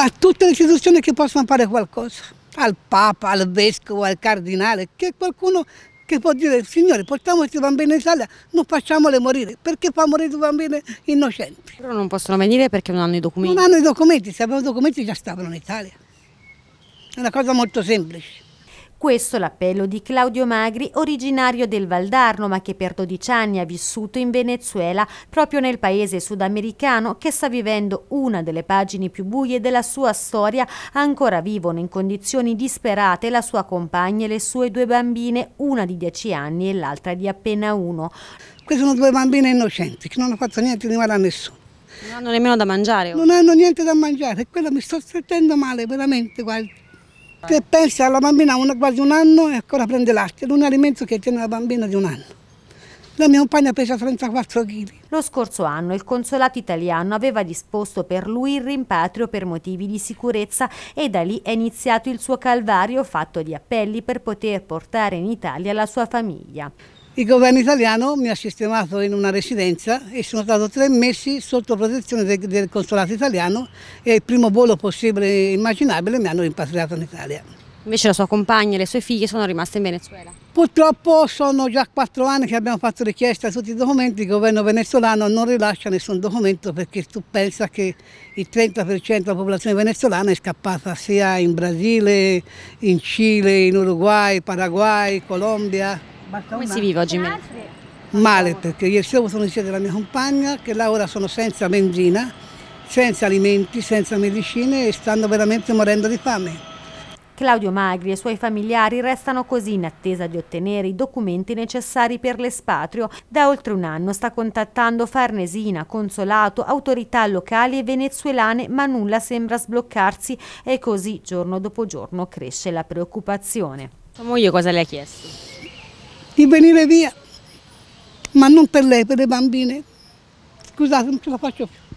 a tutte le istituzioni che possono fare qualcosa, al Papa, al Vescovo, al Cardinale, che qualcuno che può dire signore portiamo questi bambini in sala, non facciamole morire, perché fa morire dei bambini innocenti. Però non possono venire perché non hanno i documenti. Non hanno i documenti, se avevano i documenti già stavano in Italia. È una cosa molto semplice. Questo è l'appello di Claudio Magri, originario del Valdarno, ma che per 12 anni ha vissuto in Venezuela, proprio nel paese sudamericano che sta vivendo una delle pagine più buie della sua storia. Ancora vivono in condizioni disperate la sua compagna e le sue due bambine, una di 10 anni e l'altra di appena uno. Queste sono due bambine innocenti che non hanno fatto niente di male a nessuno. Non hanno nemmeno da mangiare. Oh. Non hanno niente da mangiare, e quello mi sto sentendo male, veramente guarda. Che pensa alla bambina una, quasi un anno e ancora prende latte, l'unico alimento che tiene la bambina di un anno. La mia compagna pesa 34 kg. Lo scorso anno il consolato italiano aveva disposto per lui il rimpatrio per motivi di sicurezza e da lì è iniziato il suo calvario fatto di appelli per poter portare in Italia la sua famiglia. Il governo italiano mi ha sistemato in una residenza e sono stato tre mesi sotto protezione del, del consolato italiano e il primo volo possibile e immaginabile mi hanno rimpatriato in Italia. Invece la sua compagna e le sue figlie sono rimaste in Venezuela? Purtroppo sono già quattro anni che abbiamo fatto richiesta a tutti i documenti, il governo venezuelano non rilascia nessun documento perché tu pensa che il 30% della popolazione venezuelana è scappata sia in Brasile, in Cile, in Uruguay, Paraguay, Colombia. Come si vive oggi meglio? Male perché io sono insieme alla mia compagna che là ora sono senza benzina, senza alimenti, senza medicine e stanno veramente morendo di fame. Claudio Magri e i suoi familiari restano così in attesa di ottenere i documenti necessari per l'espatrio. Da oltre un anno sta contattando Farnesina, Consolato, autorità locali e venezuelane, ma nulla sembra sbloccarsi e così giorno dopo giorno cresce la preoccupazione. Sua moglie cosa le ha chiesto? di venire via, ma non per lei, per le bambine. Scusate, non ce la faccio più.